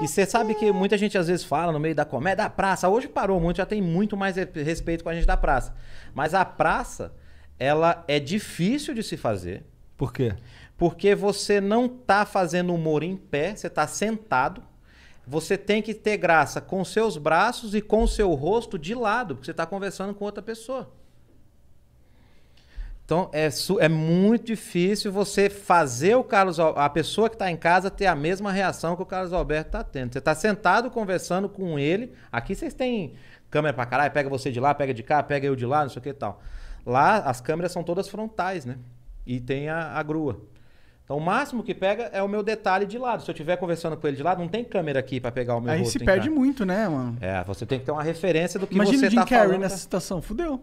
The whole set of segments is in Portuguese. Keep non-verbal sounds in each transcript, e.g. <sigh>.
E você sabe que muita gente às vezes fala no meio da comédia, da praça. Hoje parou muito, já tem muito mais respeito com a gente da praça. Mas a praça, ela é difícil de se fazer. Por quê? Porque você não tá fazendo humor em pé, você tá sentado. Você tem que ter graça com seus braços e com seu rosto de lado, porque você está conversando com outra pessoa. Então é, é muito difícil você fazer o Carlos a pessoa que está em casa ter a mesma reação que o Carlos Alberto está tendo. Você está sentado conversando com ele. Aqui vocês têm câmera para caralho, pega você de lá, pega de cá, pega eu de lá, não sei o que e tal. Lá as câmeras são todas frontais, né? E tem a, a grua. Então o máximo que pega é o meu detalhe de lado. Se eu estiver conversando com ele de lado, não tem câmera aqui para pegar o meu Aí rosto. Aí se perde cara. muito, né, mano? É, você tem que ter uma referência do que Imagina você o Jim tá Carrey falando. nessa né? situação, fudeu.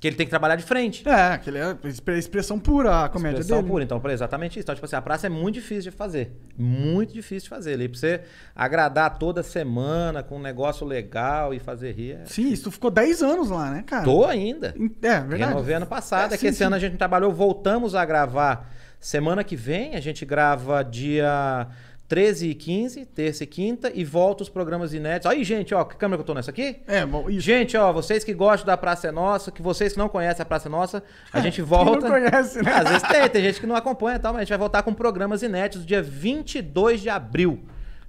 Que ele tem que trabalhar de frente. É, que ele é expressão pura a comédia expressão dele. pura, então, exatamente isso. Então, tipo assim, a praça é muito difícil de fazer. Muito difícil de fazer. Ali, pra você agradar toda semana com um negócio legal e fazer rir. É... Sim, isso ficou 10 anos lá, né, cara? Tô ainda. É, é, verdade. Renovei ano passado. É, é que esse sim. ano a gente trabalhou, voltamos a gravar. Semana que vem a gente grava dia. 13 e 15, terça e quinta, e volta os programas inéditos. Aí, gente, ó, que câmera que eu tô nessa aqui? É, bom, isso. Gente, ó, vocês que gostam da Praça é Nossa, que vocês que não conhecem a Praça é Nossa, a gente <laughs> volta. não conhece, né? Às vezes tem, tem gente que não acompanha e tal, mas a gente vai voltar com programas inéditos dia 22 de abril.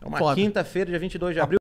É uma quinta-feira, dia 22 de abril.